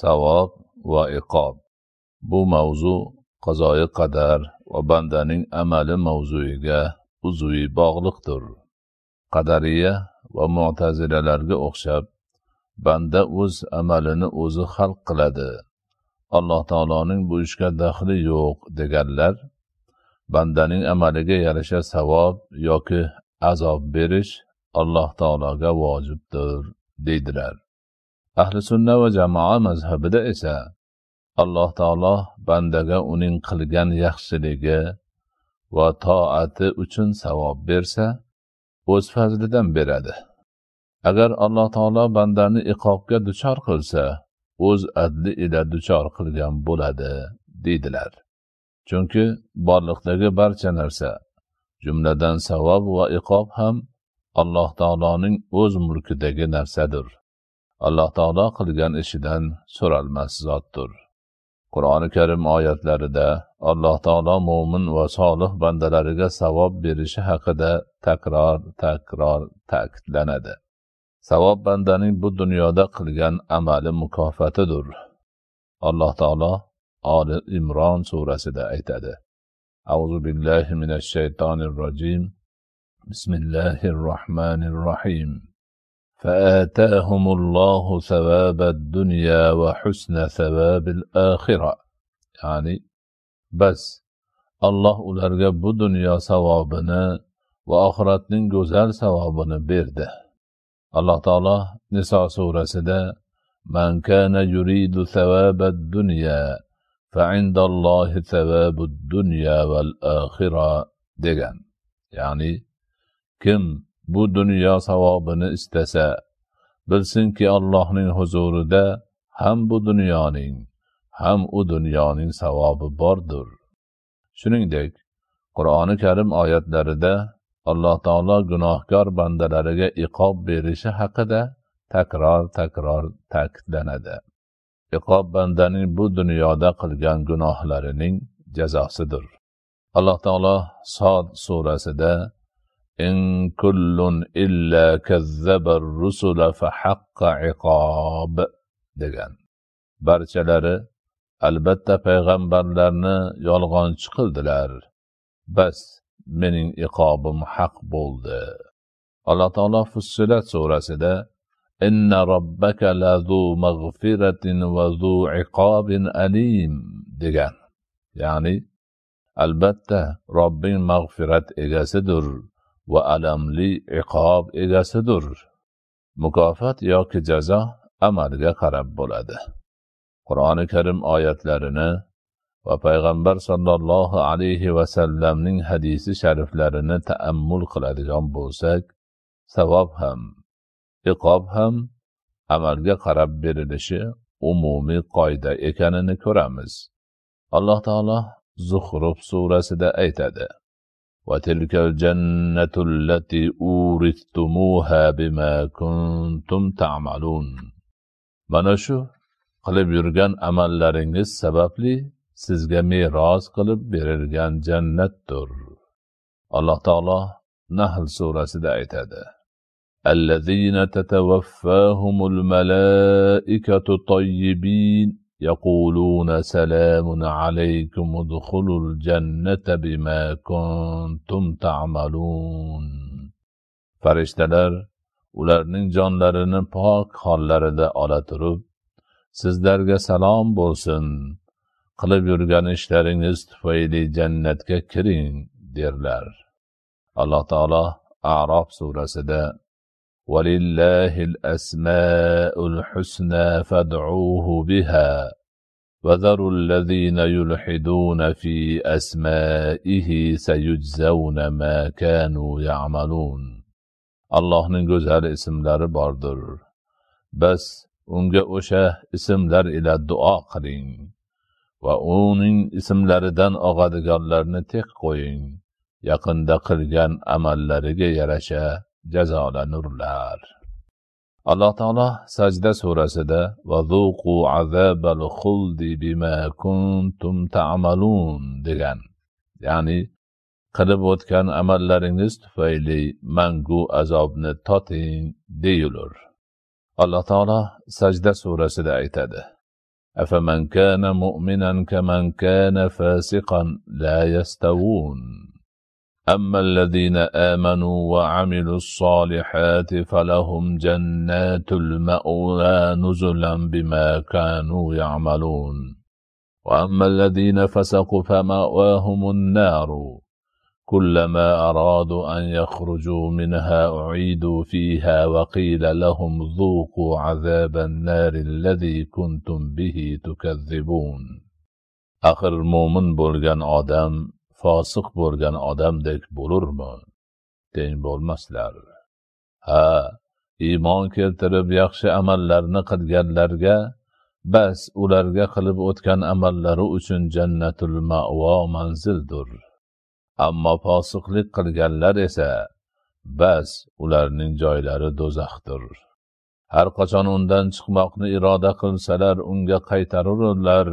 savob va iqob bu mavzu qazoyi qadar va bandaning amali mavzuiga uzviy bog'liqdir qadariya va mutazilalarga o'xshab banda o'z amalini o'zi hal qiladi alloh taoloning bu ishga daxli yo'q deganlar bandaning amaliga yarasha savob yoki azob berish alloh taologa vojibdir deydilar ahli sunna va jamoa mazhabida esa alloh taolo bandaga uning qilgan yaxshiligi va toati uchun savob bersa o'z fazlidan beradi agar alloh taolo bandani iqobga duchor qilsa o'z adli ila duchor qilgan bo'ladi deydilar chunki borliqdagi barcha narsa jumladan savob va iqob ham alloh taoloning o'z mulkidagi narsadir alloh taolo qilgan ishidan so'ralmas zotdir qur'oni karim oyatlarida alloh taolo mo'min va solih bandalariga savob berishi haqida takror takror ta'kidlanadi savob bandaning bu dunyoda qilgan amali mukofotidir alloh taolo oli imron surasida aytadi أعوذ billahi minash shaytonir rojim bismillahir rohmanir rohim فآتاهم الله ثواب الدنيا وحسن ثواب الآخرة يعني بس Allah ularga bu dunyo savobini va oxiratning go'zal savobini berdi alloh taolo niso surasida man kana yuridu savaba dunya fa indallohi savabu dunya val axira degan ya'ni kim bu dunyo savobini istasa bilsinki allohning huzurida ham bu dunyoning ham u dunyoning savobi bordir shuningdek qur'oni karim oyatlarida alloh taolo gunohkor bandalariga iqob berishi haqida takror takror ta'kidlanadi iqob bandaning bu dunyoda qilgan gunohlarining jazosidir alloh taolo sod surasida إن كل إلا كذب الرسل فحق عقاب degan barchalari albatta payg'ambarlarni yolg'onchi qildilar bas mening iqobim haq bo'ldi alloh taolo fussilat surasida inna robbaka lazu mag'firatin va zu iqobin alim degan ya'ni albatta robbing mag'firat egasidir va alamli iqob egasidir mukofot yoki jazo amalga qarab bo'ladi qur'oni karim oyatlarini va payg'ambar sollallohu alayhi vasallamning hadisi shariflarini taammul qiladigan bo'lsak savob ham iqob ham amalga qarab berilishi umumiy qoida ekanini ko'ramiz alloh taolo zuhruf surasida aytadi وتلك الجنة التي أورثتموها بما كنتم تعملون mana shu qilib yurgan amallaringiz sababli sizga meros qilib berilgan jannatdir alloh taolo nahl surasida aytadi الذين تتوفاهم الملائكة طيبين يقولون سلام عليكم ادخلوا الجنة بما كنتم تعملون فرشتلر ularning jonlarini pok hollarida ola turib sizlarga salom bo'lsin qilib yurgan ishlaringiz tufayli jannatga kiring derlar alloh taolo arof surasida ولله الأسماء الحسنى فادعوه بها وذروا الذين يلحدون في أسمائه سيجزون ما كانوا يعملون Allah'ın güzel isimleri vardır. Bas unga o'sha ismlar ila duo qiling va uning ismlaridan og'adiganlarni tek qo'ying. Yaqinda qilgan amallariga yarasha jazolanurlar alloh taolo sajda surasida vazuqu azabal xuldi bima kuntum ta'malun degan ya'ni qilib o'tgan amallaringiz tufayli mangu azobni toting deyilur alloh taolo sajda surasida aytadi أفمن kana mu'minan kaman kana fasiqan la yastavun أما الذين آمنوا وعملوا الصالحات فلهم جنات المأوى نزلا بما كانوا يعملون وأما الذين فسقوا فمأواهم النار كلما أرادوا أن يخرجوا منها أعيدوا فيها وقيل لهم ذوقوا عذاب النار الذي كنتم به تكذبون آخر مؤمن بولغان آدم fosiq bo'lgan odamdek bo'lurmi teng bo'lmaslar ha iymon keltirib yaxshi amallarni qilganlarga bas ularga qilib o'tgan amallari uchun jannatul ma'vo manzildir ammo fosiqlik qilganlar esa bas ularning joylari do'zaxdir har qachon undan chiqmoqni iroda qilsalar unga qaytarurlar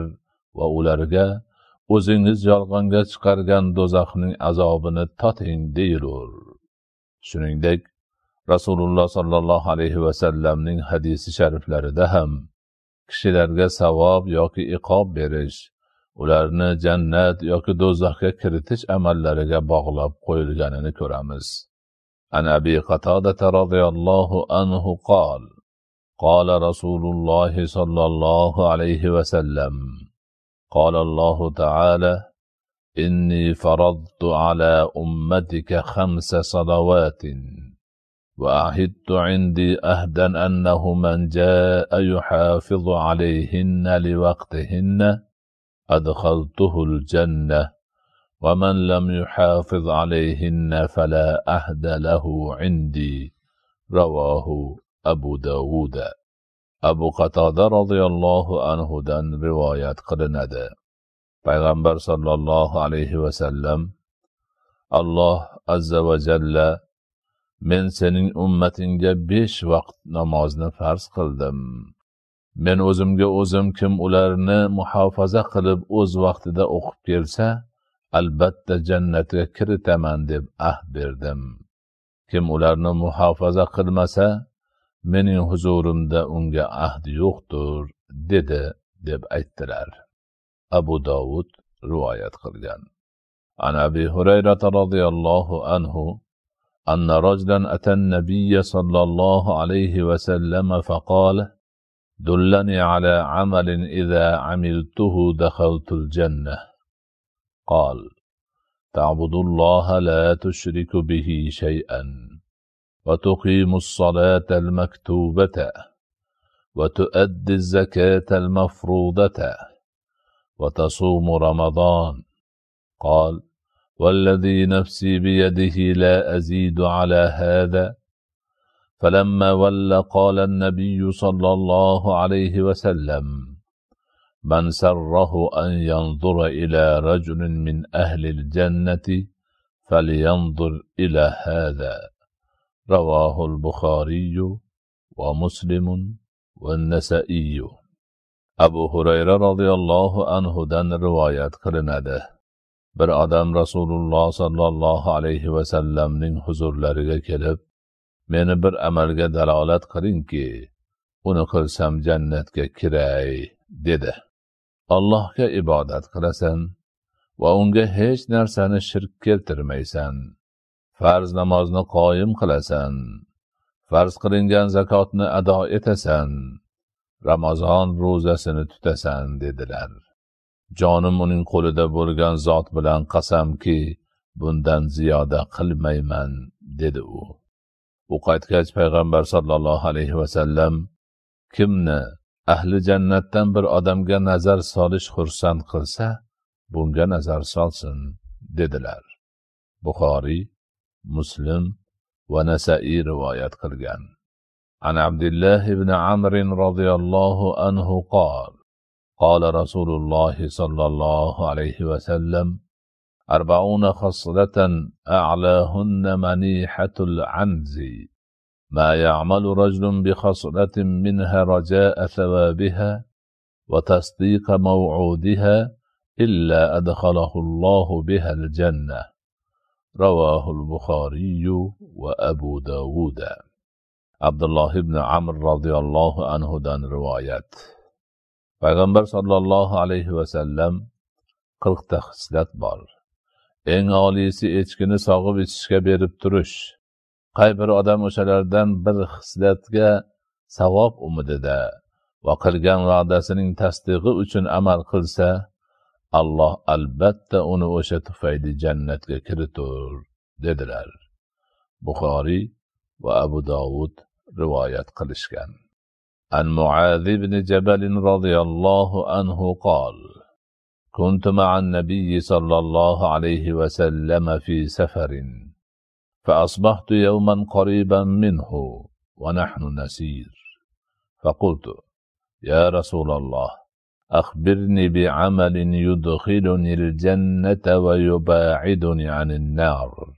va ularga o'zingiz yolg'onga chiqargan do'zaxning azobini toting deyilur shuningdek rasululloh sollallohu alayhi vasallamning hadisi shariflarida ham kishilarga savob yoki iqob berish ularni jannat yoki do'zaxga kiritish amallariga bog'lab qo'yilganini ko'ramiz an abi qatodata roziyallohu anhu qol qola rasululloh sollallohu alayhi vasallam قال الله تعالى إني فرضت على أمتك خمس صلوات وأعهدت عندي أهدا أنه من جاء يحافظ عليهن لوقتهن أدخلته الجنة ومن لم يحافظ عليهن فلا أهد له عندي رواه أبو داود abu qatoda roziyallohu anhudan rivoyat qilinadi payg'ambar sollallohu alayhi vasallam alloh azza va jalla men sening ummatingga besh vaqt namozni farz qildim men o'zimga o'zim kim ularni muhofaza qilib o'z vaqtida o'qib kelsa albatta jannatga kiritaman deb ahd berdim kim ularni muhofaza qilmasa mening huzurimda unga ahd yo'qdir dedi deb aytdilar abu dovud rivoyat qilgan عن أبي هريرة رضي الله عنه أن رجلا أتى النبي صلى الله عليه وسلم فقال دلني على عمل إذا عملته دخلت الجنة قال تعبد الله لا تشرك به شيئا وتقيم الصلاة المكتوبة وتؤدي الزكاة المفروضة وتصوم رمضان قال والذي نفسي بيده لا أزيد على هذا فلما ول قال النبي صلى الله عليه وسلم من سره أن ينظر إلى رجل من أهل الجنة فلينظر إلى هذا رواه البخاري ومسلم والنسائي abu xurayra roziyallohu anhudan rivoyat qilinadi bir odam rasululloh sollallohu alayhi vasallamning huzurlariga kelib meni bir amalga dalolat qilingki uni qilsam jannatga kiray dedi allohga ibodat qilasan va unga hech narsani shirk keltirmaysan farz namozni qoyim qilasan farz qilingan zakotni ado etasan ramazon ro'zasini tutasan dedilar jonim uning qo'lida bo'lgan zot bilan qasamki bundan ziyoda qilmayman dedi u u qaytgach payg'ambar sollallohu alayhi vasallam kimni ahli jannatdan bir odamga nazar solish xursand qilsa bunga nazar solsin dedilar buxoriy مسلم ونسائي روايات قلقان عن عبد الله بن عمرو رضي الله عنه قال قال رسول الله صلى الله عليه وسلم أربعون خصلة أعلاهن منيحة العنز ما يعمل رجل بخصلة منها رجاء ثوابها وتصديق موعودها إلا أدخله الله بها الجنة رواه البخاري وأبو داود عبد الله بن عمرو رضي الله عنه دان روايات payg'ambar sollallohu alayhi vasallam qirqta xislat bor eng oliysi echkini sog'ib ichishga berib turish qay bir odam o'shalardan bir xislatga savob umidida va qilgan va'dasining tasdig'i uchun amal qilsa Alloh albatta uni o'sha tufayli jannatga kiritur dediler. Bukhari ve Ebu Davud rivayet kılışken. عن معاذ بن جبل رضي الله عنه قال كنت مع النبي صلى الله عليه وسلم في سفر فأصبحت يوما قريبا منه ونحن نسير فقلت يا رسول الله أخبرني بعمل يدخلني الجنة ويباعدني عن النار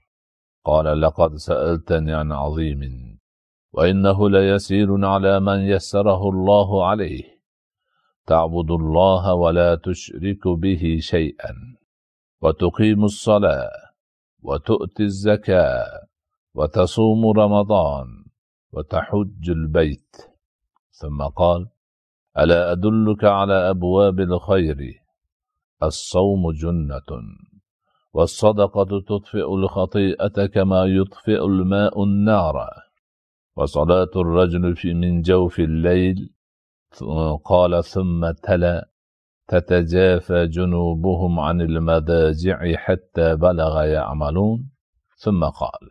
قال لقد سألتني عن عظيم وإنه ليسير على من يسره الله عليه تعبد الله ولا تشرك به شيئا وتقيم الصلاة وتؤتي الزكاة وتصوم رمضان وتحج البيت ثم قال ألا أدلك على أبواب الخير الصوم جنة والصدقة تطفئ الخطيئة كما يطفئ الماء النار وصلاة الرجل في من جوف الليل قال ثم تلا تتجافى جنوبهم عن المضاجع حتى بلغ يعملون ثم قال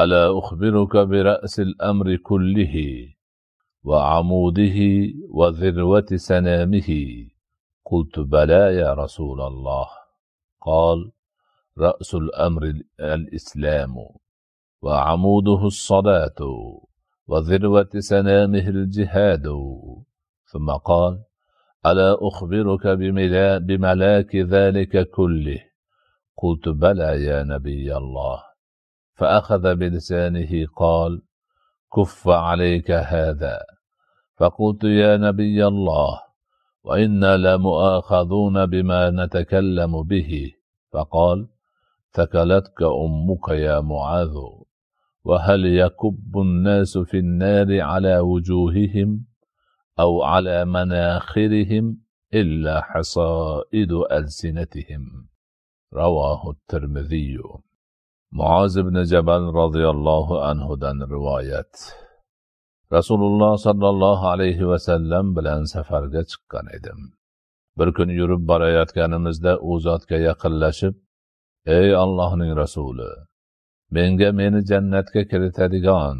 ألا أخبرك برأس الأمر كله وعموده وذروة سنامه قلت بلى يا رسول الله قال رأس الأمر الإسلام وعموده الصلاة وذروة سنامه الجهاد ثم قال ألا أخبرك بملاك ذلك كله قلت بلى يا نبي الله فأخذ بلسانه قال كف عليك هذا فقلت يا نبي الله وإنا لمؤاخذون بما نتكلم به فقال ثكلتك أمك يا معاذ وهل يكب الناس في النار على وجوههم أو على مناخرهم إلا حصائد ألسنتهم رواه الترمذي معاذ بن جبل رضي الله عنه دن روايته rasululloh sollallohu alayhi vasallam bilan safarga chiqqan edim bir kun yurib borayotganimizda u zotga yaqinlashib ey allohning rasuli menga meni jannatga kiritadigan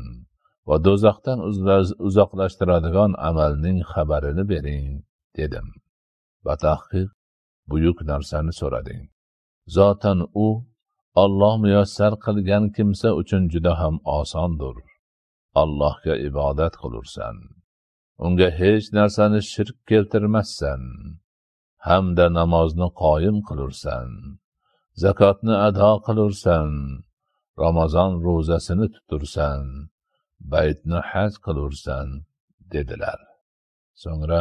va do'zaxdan uzoqlashtiradigan amalning xabarini bering dedim batahqiq buyuk narsani so'rading zotan u olloh muyassar qilgan kimsa uchun juda ham osondir allohga ibodat qilursan unga hech narsani shirk keltirmassan hamda namozni qoyim qilursan zakotni ado qilursan ramazon ro'zasini tutursan baytni haj qilursan dedilar so'ngra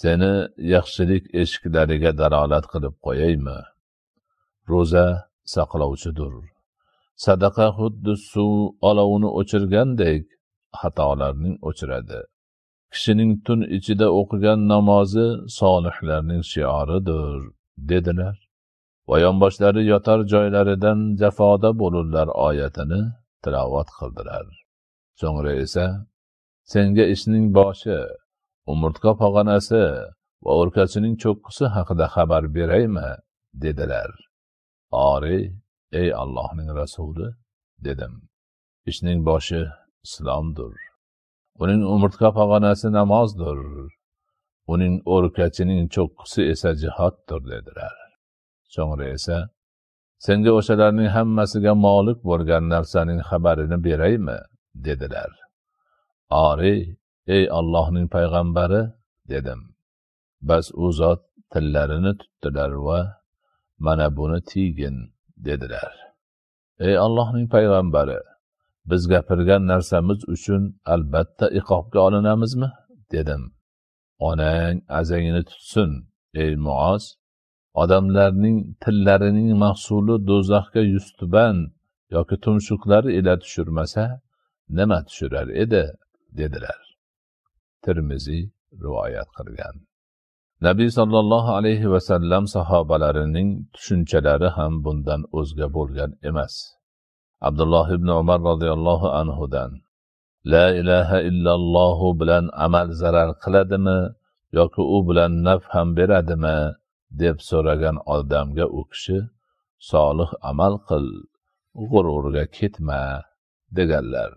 seni yaxshilik eshiklariga dalolat qilib qo'yaymi ro'za saqlovchidur sadaqa xuddi suv olovini o'chirgandek xatolarning o'chiradi kishining tun ichida o'qigan namozi solihlarning shioridir dedilar va yonboshlari yotar joylaridan jafoda bo'lurlar oyatini tilovat qildilar so'ngra esa senga ishning boshi umurtqa pog'onasi va o'rkachining cho'qqisi haqida xabar beraymi dedilar oriy ey allohning rasuli dedim ishning boshi islomdir uning umurtqa pog'onasi namozdir uning o'rkachining cho'qqisi esa jihoddir dedilar so'ngra esa senga o'shalarning hammasiga molik bo'lgan narsaning xabarini beraymi dedilar oriy ey allohning payg'ambari dedim bas u zot tillarini tutdilar va mana buni tiygin dedilar ey allohning payg'ambari biz gapirgan narsamiz uchun albatta iqobga olinamizmi dedim onang azangni tutsin ey muoz odamlarning tillarining mahsuli do'zaxga yuztuban yoki tumshuqlari ila tushurmasa nima tushirar edi dedilar termiziy rivoyat qilgan nabiy sollallohu alayhi vasallam sahobalarining tushunchalari ham bundan o'zga bo'lgan emas abdulloh ibn umar roziyallohu anhudan la ilaha illallohu bilan amal zarar qiladimi yoki u bilan naf ham beradimi deb so'ragan odamga u kishi solih amal qil g'ururga ketma deganlar